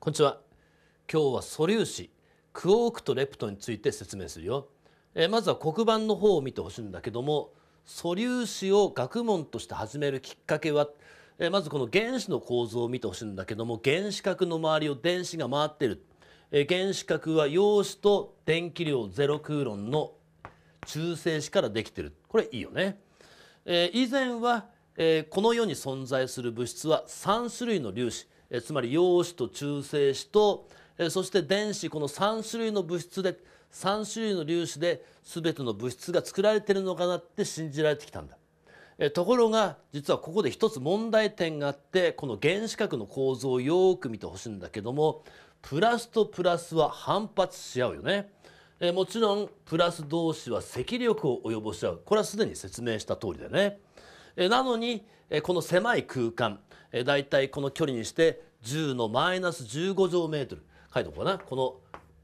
こんにちは今日は素粒子クオークとレプトについて説明するよ、えまずは黒板の方を見てほしいんだけども素粒子を学問として始めるきっかけは、えまずこの原子の構造を見てほしいんだけども原子核の周りを電子が回ってる、え原子核は陽子と電気量ゼロクーロンの中性子からできてるこれいいよね、え以前はえー、この世に存在する物質は3種類の粒子えつまり陽子と中性子と、えそして電子この3種類の物質で3種類の粒子で全ての物質が作られてるのかなって信じられてきたんだ。えところが実はここで一つ問題点があってこの原子核の構造をよく見てほしいんだけどもプラスとプラスは反発し合うよね。えもちろんプラス同士は積力を及ぼし合うこれはすでに説明した通りだよね。えなのに、えこの狭い空間大体この距離にして10のマイナス15乗メートル書いておこうかなこの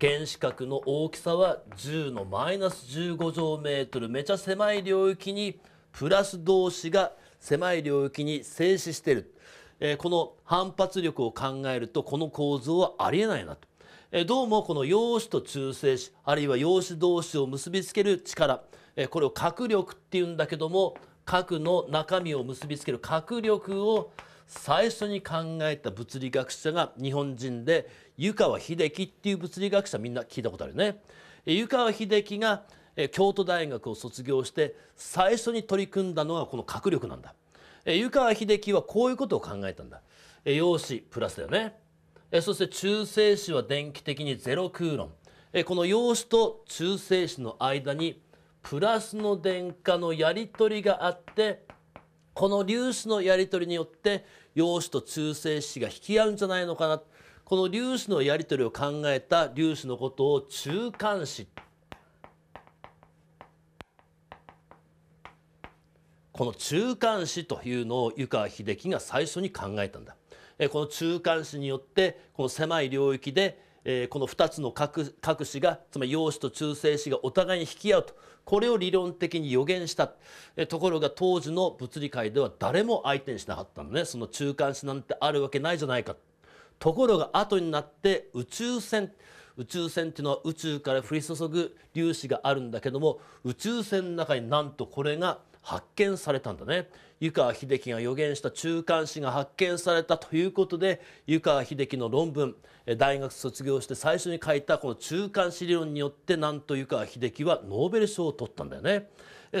原子核の大きさは10のマイナス15乗メートルめちゃ狭い領域にプラス同士が狭い領域に静止している、えー、この反発力を考えるとこの構造はありえないなと、えー、どうもこの陽子と中性子あるいは陽子同士を結びつける力、えー、これを核力っていうんだけども核の中身を結びつける核力を最初に考えた物理学者が日本人で湯川秀樹っていう物理学者みんな聞いたことあるね。湯川秀樹が京都大学を卒業して最初に取り組んだのがこの核力なんだ。湯川秀樹はこういうことを考えたんだ。陽子プラスだよね。そして中性子は電気的にゼロクーロン。この陽子と中性子の間にプラスの電荷のやり取りがあってこの粒子のやり取りによって陽子と中性子が引き合うんじゃないのかなこの粒子のやり取りを考えた粒子のことを中間子この中間子というのを湯川秀樹が最初に考えたんだ。この中間子によってこの狭い領域でえー、この2つの各各子がつまり陽子と中性子がお互いに引き合うとこれを理論的に予言した、えー、ところが当時の物理界では誰も相手にしなかったのねその中間子なんてあるわけないじゃないかところが後になって宇宙船宇宙船っていうのは宇宙から降り注ぐ粒子があるんだけども宇宙船の中になんとこれが発見されたんだね湯川秀樹が予言した中間子が発見されたということで湯川秀樹の論文大学卒業して最初に書いたこの中間子理論によってなんと湯川秀樹はノーベル賞を取ったんだよね。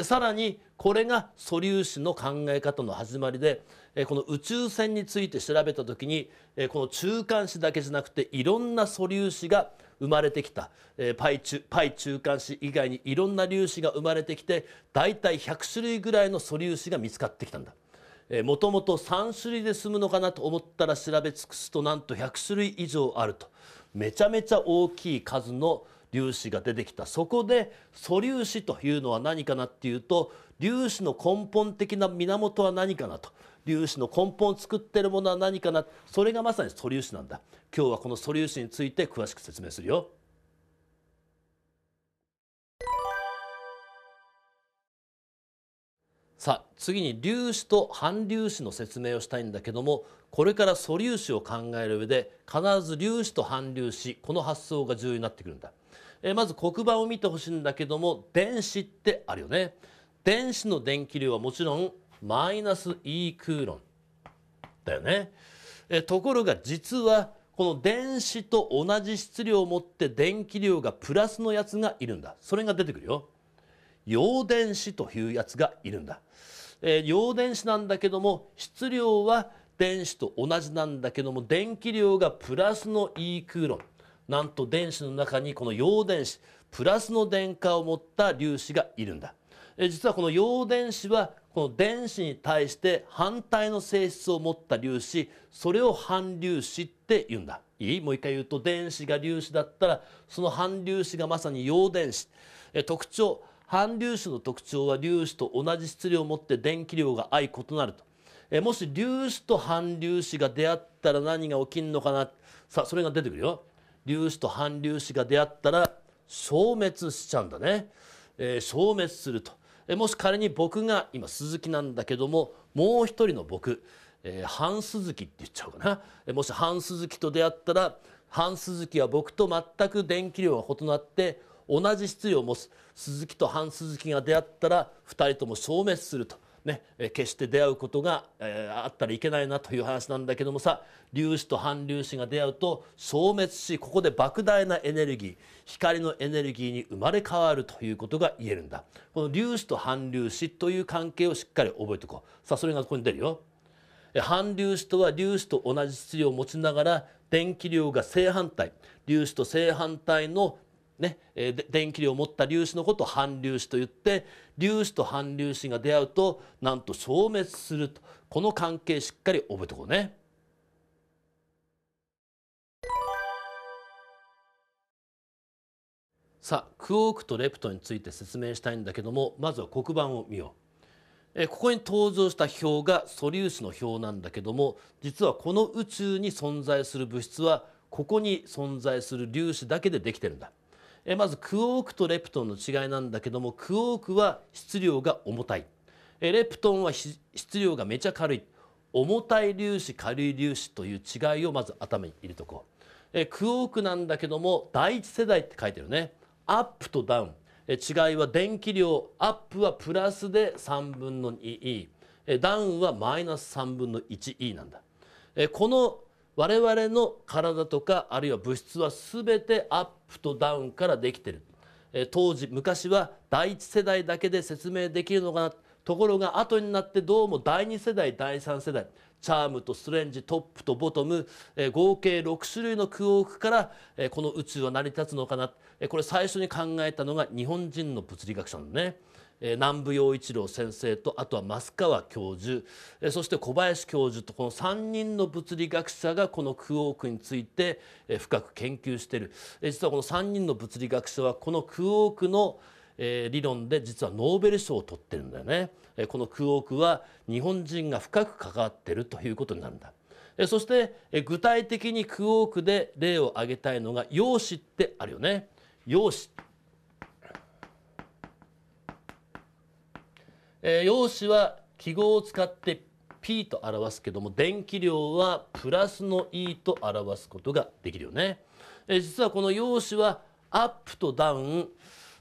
さらにこれが素粒子の考え方の始まりでこの宇宙船について調べた時にこの中間子だけじゃなくていろんな素粒子が生まれてきた、えー、パイ中パイ中間子以外にいろんな粒子が生まれてきて大体100種類ぐらいの素粒子が見つかってきたんだ。もともと3種類で済むのかなと思ったら調べ尽くすとなんと100種類以上あるとめちゃめちゃ大きい数の粒子が出てきたそこで素粒子というのは何かなっていうと粒子の根本的な源は何かなと粒子の根本を作ってるものは何かなそれがまさに素粒子なんだ今日はこの素粒子について詳しく説明するよさあ次に粒子と反粒子の説明をしたいんだけどもこれから素粒子を考える上で必ず粒子と反粒子この発想が重要になってくるんだ。えまず黒板を見てほしいんだけども電子ってあるよね。電子の電気量はもちろんマイナス E クーロンだよね。えところが実はこの電子と同じ質量を持って電気量がプラスのやつがいるんだ。それが出てくるよ。陽電子というやつがいるんだ。えー、陽電子なんだけども質量は電子と同じなんだけども電気量がプラスの E クーロン。なんと電子の中にこの陽電子プラスの電荷を持った粒子がいるんだ。え実はこの陽電子はこの電子に対して反対の性質を持った粒子それを反粒子って言うんだいいもう一回言うと電子が粒子だったらその反粒子がまさに陽電子え特徴反粒子の特徴は粒子と同じ質量を持って電気量が相異なるとえもし粒子と反粒子が出会ったら何が起きるのかなさあそれが出てくるよ粒子と反粒子が出会ったら消滅しちゃうんだね、えー、消滅するともし仮に僕が今鈴木なんだけどももう一人の僕、えー、半鈴木って言っちゃうかなもし半鈴木と出会ったら半鈴木は僕と全く電気量が異なって同じ質量を持つ鈴木と半鈴木が出会ったら2人とも消滅すると。ね、決して出会うことが、えー、あったらいけないなという話なんだけどもさ粒子と反粒子が出会うと消滅しここで莫大なエネルギー光のエネルギーに生まれ変わるということが言えるんだこの粒子と反粒子という関係をしっかり覚えておこうさあそれがここに出るよ反粒子とは粒子と同じ質量を持ちながら電気量が正反対粒子と正反対のね、えー、電気量を持った粒子のことを反粒子と言って粒子と反粒子が出会うとなんと消滅するとこの関係しっかり覚えておこうね。さあクォークとレプトについて説明したいんだけどもまずは黒板を見よう。えここに登場した表が素粒子の表なんだけども実はこの宇宙に存在する物質はここに存在する粒子だけでできてるんだ。えまずクオークとレプトンの違いなんだけどもクオークは質量が重たいえレプトンは質量がめちゃ軽い重たい粒子軽い粒子という違いをまず頭に入れとこうえクオークなんだけども第一世代って書いてるねアップとダウンえ違いは電気量アップはプラスで3分の 2E ダウンはマイナス3分の 1E なんだえこの我々の体とかあるいは物質は全てアップとダウンからできてる、え当時昔は第一世代だけで説明できるのかなところが後になってどうも第2世代第3世代チャームとストレンジトップとボトム、え合計6種類のクオークから、えこの宇宙は成り立つのかな、えこれ最初に考えたのが日本人の物理学者なんね。南部陽一郎先生とあとは増川教授そして小林教授とこの3人の物理学者がこのクオークについて深く研究している実はこの3人の物理学者はこのクオークの理論で実はノーベル賞を取ってるんだよね。このクオークは日本人が深く関わってるということになるんだ。そして具体的にクオークで例を挙げたいのが陽子ってあるよね。陽子えー、陽子は記号を使って P と表すけども電気量はプラスの E と表すことができるよね。えー、実はこの陽子はアップとダウン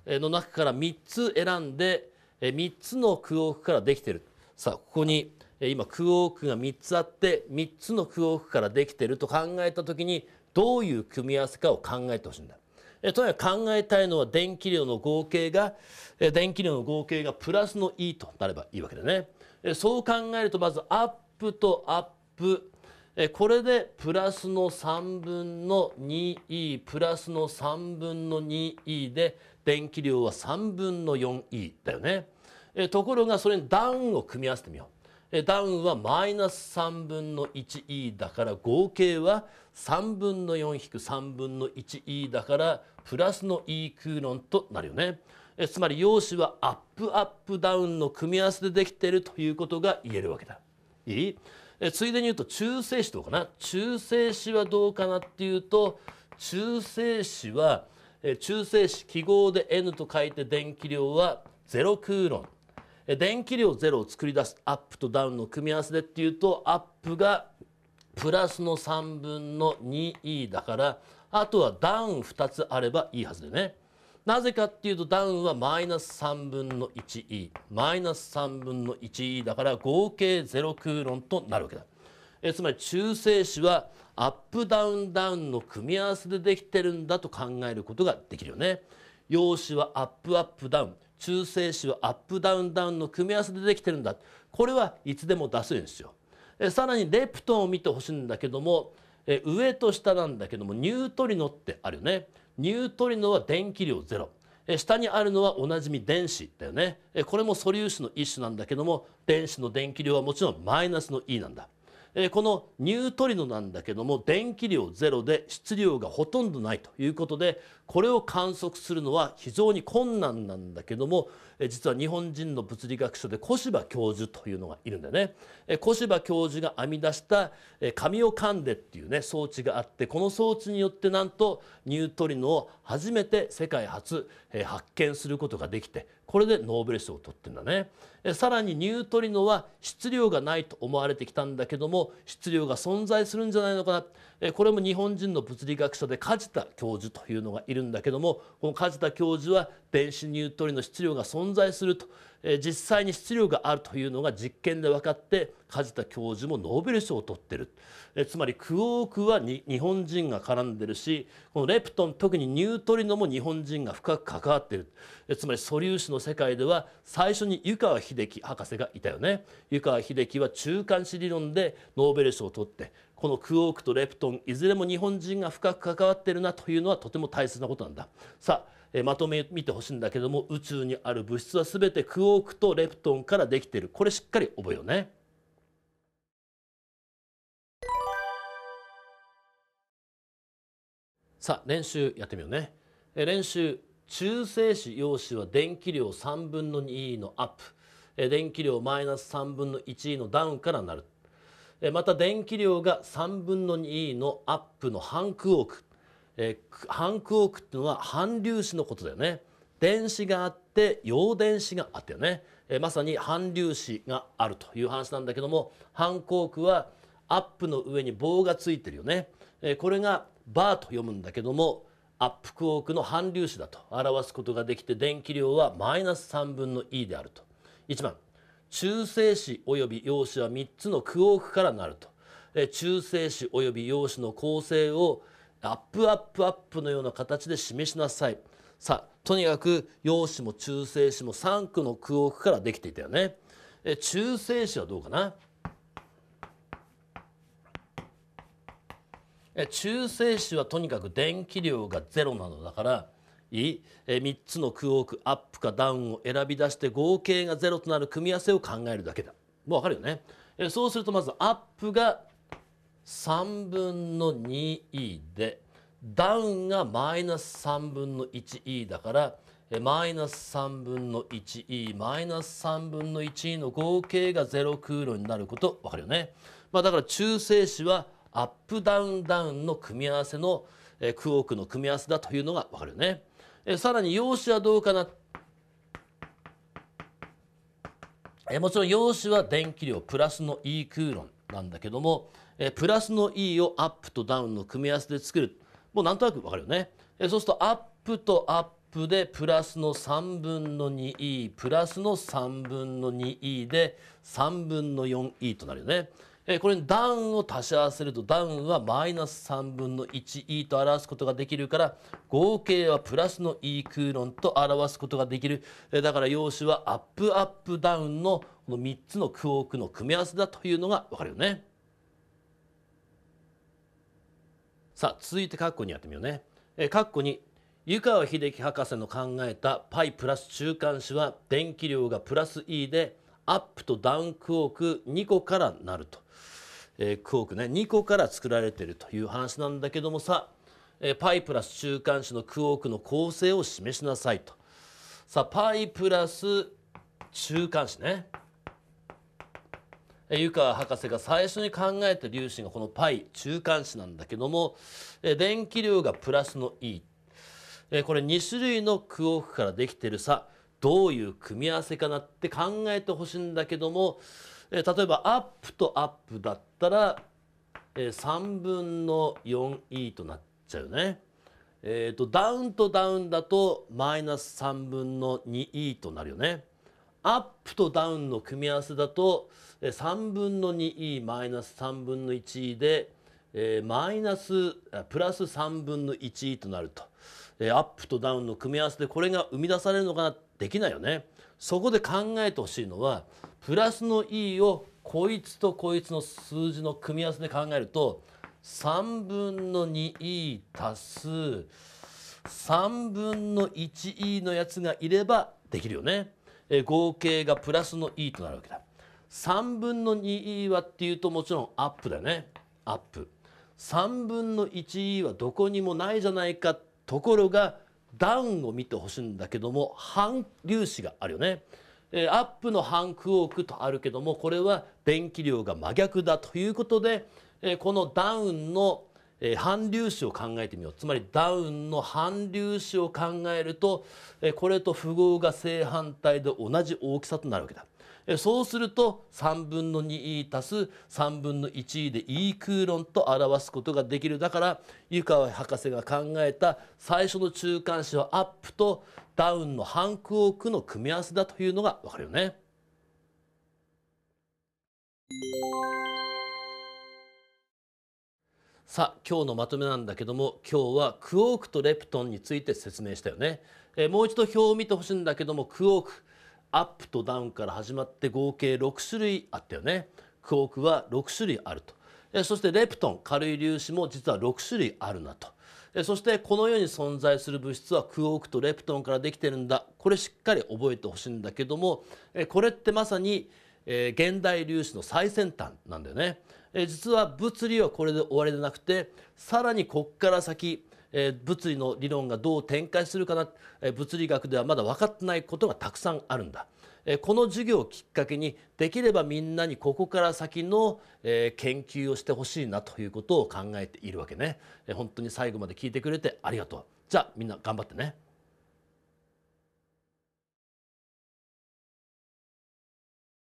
の中から3つ選んで3つのクークからできてる。さあここに今クークが3つあって3つのクークからできてると考えた時にどういう組み合わせかを考えてほしいんだ。えとにかく考えたいのは電気量の合計が、え電気量の合計がプラスの E となればいいわけでね、えそう考えるとまずアップとアップ、えこれでプラスの3分の 2E プラスの3分の 2E で電気量は3分の 4E だよね、えところがそれにダウンを組み合わせてみよう。ダウンはマイナス3分の 1E だから合計は3分の4引く3分の 1E だからプラスの E クーロンとなるよね。つまり陽子はアップアップダウンの組み合わせでできているということが言えるわけだ。いいついでに言うと中性子どうかな中性子はどうかなっていうと中性子は中性子記号で N と書いて電気量は0クーロン。電気量ゼロを作り出すアップとダウンの組み合わせでっていうとアップがプラスの3分の 2E だからあとはダウン2つあればいいはずでね。なぜかっていうとダウンはマイナス3分の 1E マイナス3分の 1E だから合計0クーロンとなるわけだ。えつまり中性子はアップダウンダウンの組み合わせでできてるんだと考えることができるよね。陽子はアップアップダウン中性子はアップダウンダウンの組み合わせでできてるんだこれはいつでも出せるんですよ。えさらにレプトンを見てほしいんだけどもえ上と下なんだけどもニュートリノってあるよね。ニュートリノは電気量ゼロ。え下にあるのはおなじみ電子だよねえこれも素粒子の一種なんだけども電子の電気量はもちろんマイナスの E なんだえー、このニュートリノなんだけども電気量ゼロで質量がほとんどないということでこれを観測するのは非常に困難なんだけども、えー、実は日本人の物理学者で小柴教授というのがいるんだよね。えー、小柴教授が編み出した、えー、紙を噛んでっていうね装置があってこの装置によってなんとニュートリノを初めて世界初、えー、発見することができてこれでノーベル賞を取ってんだねさらにニュートリノは質量がないと思われてきたんだけども質量が存在するんじゃないのかなこれも日本人の物理学者で梶田教授というのがいるんだけどもこの梶田教授は電子ニュートリノ質量が存在すると実際に質量があるというのが実験で分かって梶田教授もノーベル賞を取ってるつまりクオークは日本人が絡んでるしこのレプトン特にニュートリノも日本人が深く関わってるつまり素粒子の世界では最初に湯川秀樹博士がいたよね湯川秀樹は中間子理論でノーベル賞を取ってこのクオークとレプトンいずれも日本人が深く関わってるなというのはとても大切なことなんだ。さあまとめ見てほしいんだけども宇宙にある物質は全てクオークとレプトンからできてるこれしっかり覚えようね。さあ練習やってみようね。練習中性子陽子は電気量3分の2のアップ電気量マイナス3分の1のダウンからなる。また電気量が3分の2のアップの半空億、えー、半クォークっていうのは反粒子のことだよね電子があって陽電子があったよね、えー、まさに反粒子があるという話なんだけども半クォークはアップの上に棒がついてるよね、えー、これがバーと読むんだけどもアップクォークの反粒子だと表すことができて電気量はマイナス3分の E であると1番中性子及び陽子は3つのクークからなると中性子及び陽子の構成をアップアップアップのような形で示しなさいさあとにかく陽子も中性子も3区のクークからできていたよね中性子はどうかな中性子はとにかく電気量が0なのだからいえ3つのクォークアップかダウンを選び出して合計が0となる組み合わせを考えるだけだもう分かるよねえそうするとまずアップが3分の 2e でダウンがマイナス3分の 1e だからマイナス3分の 1e マイナス3分の 1e の合計が0クーロになること分かるよね、まあ、だから中性子はアップダウンダウンの組み合わせのクォークの組み合わせだというのが分かるよね。えさらに用紙はどうかなえもちろん用紙は電気量プラスの E 空論なんだけどもえプラスの E をアップとダウンの組み合わせで作るもうなんとなくわかるよねえそうするとアップとアップでプラスの3分の 2E プラスの3分の 2E で3分の 4E となるよね。えー、これにダウンを足し合わせるとダウンはマイナス3分の 1e と表すことができるから合計はプラスの e クーロンと表すことができる、えー、だから用紙はアップアップダウンのこの3つのクォークの組み合わせだというのが分かるよね。さあ続いて括弧にやってみようね。えー、括弧に湯川秀樹博士の考えた π プラス中間子は電気量がプラス E でアップとダウンクォーク2個からなるとえー、クォークね2個から作られてるという話なんだけどもさ、えー、パイプラス中間子のクォークの構成を示しなさいとさあパイプラス中間子ね湯川博士が最初に考えた粒子がこの π 中間子なんだけども電気量がプラスの E これ2種類のクオークからできてるさどういう組み合わせかなって考えてほしいんだけどもえー、例えばアップとアップだったら、えー、3分の 4e となっちゃうね。えーと、ダウンとダウンだとマイナス3分の 2e となるよね。アップとダウンの組み合わせだと3分の 2e マイナス3分の 1e で、えー、マイナスプラス3分の 1e となると、えー、アップとダウンの組み合わせでこれが生み出されるのかなできないよね。そこで考えてほしいのはプラスの E をこいつとこいつの数字の組み合わせで考えると3分の 2E 足す3分の 1E のやつがいればできるよね。え合計がプラスの E となるわけだ。3分の 2E はっていうともちろんアップだよね。アップ。3分の 1E はどこにもないじゃないかところがダウンを見てほしいんだけども反粒子があるよね。えアップの反クオークとあるけどもこれは電気量が真逆だということで、えこのダウンのえ反粒子を考えてみようつまりダウンの反粒子を考えるとえこれと符号が正反対で同じ大きさとなるわけだ。そうすると3分の 2e 足す3分の 1e で e 空論と表すことができるだから湯川博士が考えた最初の中間子はアップとダウンの半クオークの組み合わせだというのが分かるよね。さあ今日のまとめなんだけども今日はクオークとレプトンについて説明したよね。えもう一度表を見てほしいんだけどもクオークアップとダウンから始まって合計6種類あったよねクォークは6種類あるとそしてレプトン軽い粒子も実は6種類あるなとそしてこの世に存在する物質はクォークとレプトンからできてるんだこれしっかり覚えてほしいんだけどもこれってまさに現代粒子の最先端なんだよね実は物理はこれで終わりでなくてさらにこっから先えー、物理の理論がどう展開するかな、えー、物理学ではまだ分かってないことがたくさんあるんだ。えー、この授業をきっかけにできればみんなにここから先の、えー、研究をしてほしいなということを考えているわけね、えー、本当に最後まで聞いてくれてありがとうじゃあみんな頑張ってね